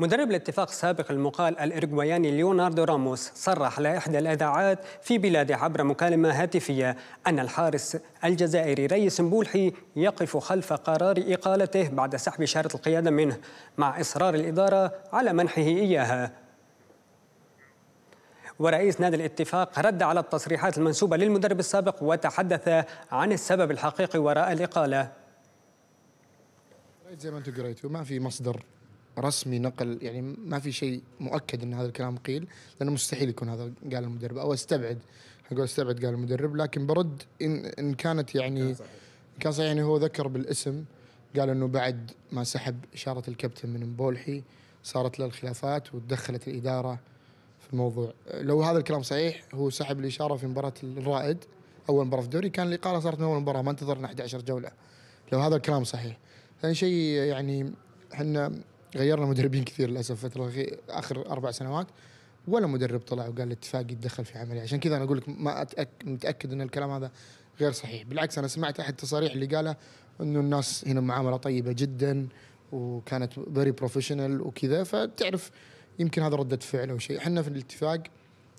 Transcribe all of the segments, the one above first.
مدرب الاتفاق السابق المقال الإرجواياني ليوناردو راموس صرح لإحدى الإذاعات في بلاده عبر مكالمة هاتفية أن الحارس الجزائري ريس مبولحي يقف خلف قرار إقالته بعد سحب شارة القيادة منه مع إصرار الإدارة على منحه إياها ورئيس نادي الاتفاق رد على التصريحات المنسوبة للمدرب السابق وتحدث عن السبب الحقيقي وراء الإقالة زي ما انتم قريتوا ما في مصدر رسمي نقل يعني ما في شيء مؤكد ان هذا الكلام قيل لانه مستحيل يكون هذا قال المدرب او استبعد اقول استبعد قال المدرب لكن برد ان ان كانت يعني كان صحيح يعني هو ذكر بالاسم قال انه بعد ما سحب اشاره الكابتن من مبولحي صارت له الخلافات وتدخلت الاداره في الموضوع لو هذا الكلام صحيح هو سحب الاشاره في مباراه الرائد اول مباراه في الدوري كان الاقاله صارت من اول مباراه ما انتظرنا 11 جوله لو هذا الكلام صحيح ثاني شيء يعني احنا غيرنا مدربين كثير للاسف فتره اخر اربع سنوات ولا مدرب طلع وقال الاتفاق يتدخل في عمليه عشان كذا انا اقول لك ما أتأك... متاكد ان الكلام هذا غير صحيح بالعكس انا سمعت احد التصاريح اللي قالها انه الناس هنا معامله طيبه جدا وكانت فيري بروفيشنال وكذا فتعرف يمكن هذا رده فعل او شيء احنا في الاتفاق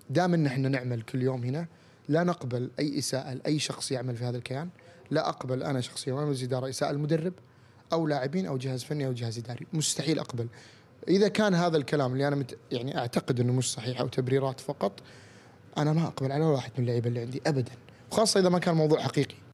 دام ان احنا نعمل كل يوم هنا لا نقبل اي اساءه لاي شخص يعمل في هذا الكيان لا اقبل انا شخصيا وانا مجلس اداره اساءه المدرب او لاعبين او جهاز فني او جهاز اداري مستحيل اقبل اذا كان هذا الكلام اللي انا مت يعني اعتقد انه مش صحيح او تبريرات فقط انا ما اقبل على واحد من اللعيبه اللي عندي ابدا وخاصه اذا ما كان موضوع حقيقي